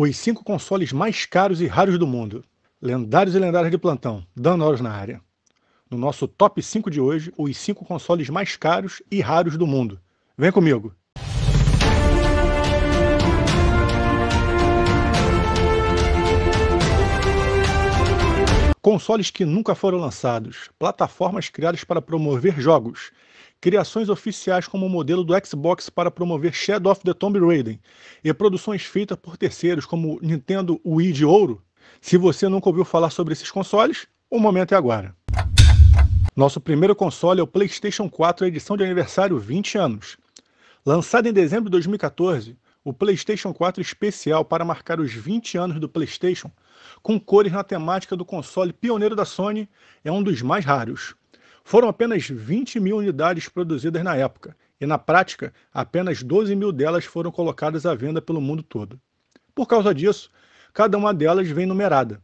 Os cinco consoles mais caros e raros do mundo. Lendários e lendárias de plantão, dando horas na área. No nosso top 5 de hoje, os cinco consoles mais caros e raros do mundo. Vem comigo! Consoles que nunca foram lançados, plataformas criadas para promover jogos criações oficiais como o modelo do Xbox para promover Shadow of the Tomb Raider e produções feitas por terceiros como Nintendo Wii de ouro? Se você nunca ouviu falar sobre esses consoles, o momento é agora. Nosso primeiro console é o PlayStation 4, edição de aniversário 20 anos. Lançado em dezembro de 2014, o PlayStation 4 especial para marcar os 20 anos do PlayStation, com cores na temática do console pioneiro da Sony, é um dos mais raros. Foram apenas 20 mil unidades produzidas na época, e na prática, apenas 12 mil delas foram colocadas à venda pelo mundo todo. Por causa disso, cada uma delas vem numerada.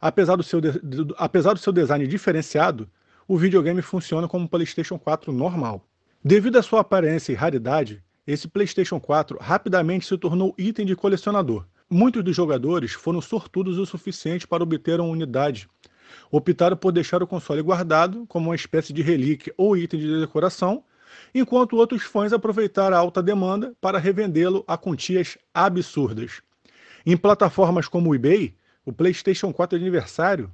Apesar do seu, de... apesar do seu design diferenciado, o videogame funciona como um PlayStation 4 normal. Devido à sua aparência e raridade, esse PlayStation 4 rapidamente se tornou item de colecionador. Muitos dos jogadores foram sortudos o suficiente para obter uma unidade optaram por deixar o console guardado como uma espécie de relíquia ou item de decoração, enquanto outros fãs aproveitaram a alta demanda para revendê-lo a quantias absurdas. Em plataformas como o eBay, o PlayStation 4 de aniversário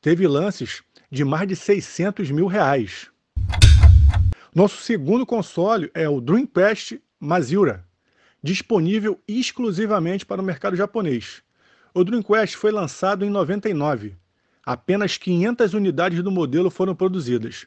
teve lances de mais de 600 mil reais. Nosso segundo console é o Dreamcast Mazura, disponível exclusivamente para o mercado japonês. O Dreamcast foi lançado em 99 apenas 500 unidades do modelo foram produzidas.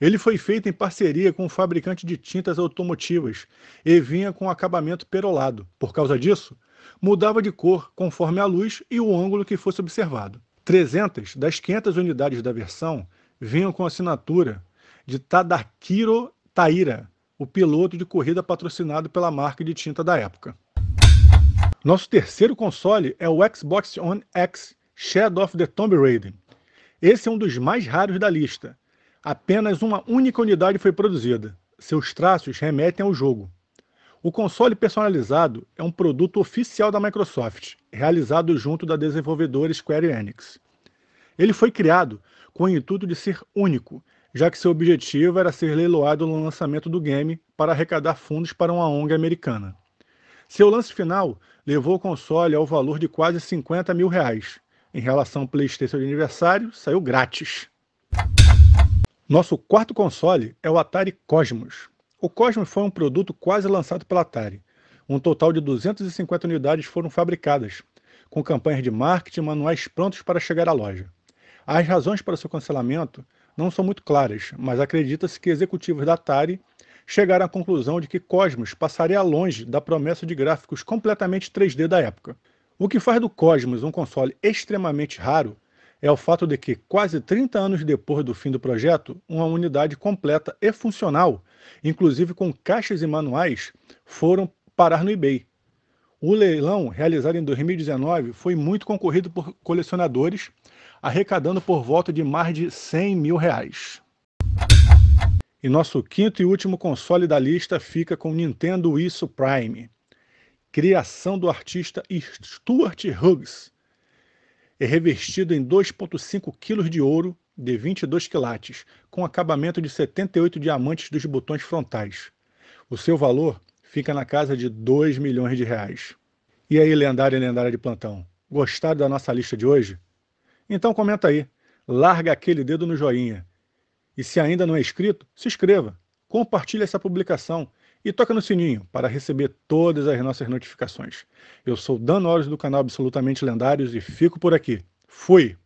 Ele foi feito em parceria com um fabricante de tintas automotivas e vinha com acabamento perolado. Por causa disso, mudava de cor conforme a luz e o ângulo que fosse observado. 300 das 500 unidades da versão vinham com a assinatura de Tadakiro Taira, o piloto de corrida patrocinado pela marca de tinta da época. Nosso terceiro console é o Xbox One X, Shadow of the Tomb Raider. Esse é um dos mais raros da lista. Apenas uma única unidade foi produzida. Seus traços remetem ao jogo. O console personalizado é um produto oficial da Microsoft, realizado junto da desenvolvedora Square Enix. Ele foi criado com o intuito de ser único, já que seu objetivo era ser leiloado no lançamento do game para arrecadar fundos para uma ONG americana. Seu lance final levou o console ao valor de quase 50 mil reais, em relação ao PlayStation de aniversário, saiu grátis. Nosso quarto console é o Atari Cosmos. O Cosmos foi um produto quase lançado pela Atari. Um total de 250 unidades foram fabricadas, com campanhas de marketing e manuais prontos para chegar à loja. As razões para seu cancelamento não são muito claras, mas acredita-se que executivos da Atari chegaram à conclusão de que Cosmos passaria longe da promessa de gráficos completamente 3D da época. O que faz do Cosmos um console extremamente raro é o fato de que, quase 30 anos depois do fim do projeto, uma unidade completa e funcional, inclusive com caixas e manuais, foram parar no eBay. O leilão, realizado em 2019, foi muito concorrido por colecionadores, arrecadando por volta de mais de 100 mil reais. E nosso quinto e último console da lista fica com o Nintendo Wii Prime criação do artista Stuart Hughes, é revestido em 2,5 kg de ouro de 22 quilates, com acabamento de 78 diamantes dos botões frontais. O seu valor fica na casa de 2 milhões de reais. E aí, lendária e lendária de plantão, gostaram da nossa lista de hoje? Então comenta aí, larga aquele dedo no joinha. E se ainda não é inscrito, se inscreva, compartilhe essa publicação e toca no sininho para receber todas as nossas notificações. Eu sou Dan Norris do canal Absolutamente Lendários e fico por aqui. Fui!